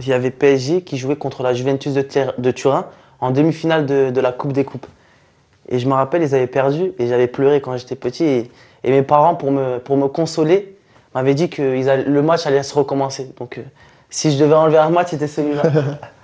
il y avait PSG qui jouait contre la Juventus de, Turin en demi-finale de, la Coupe des Coupes. Et je me rappelle, ils avaient perdu et j'avais pleuré quand j'étais petit. Et, mes parents, pour me, pour me consoler, m'avaient dit que le match allait se recommencer. Donc euh, si je devais enlever un match, c'était celui-là.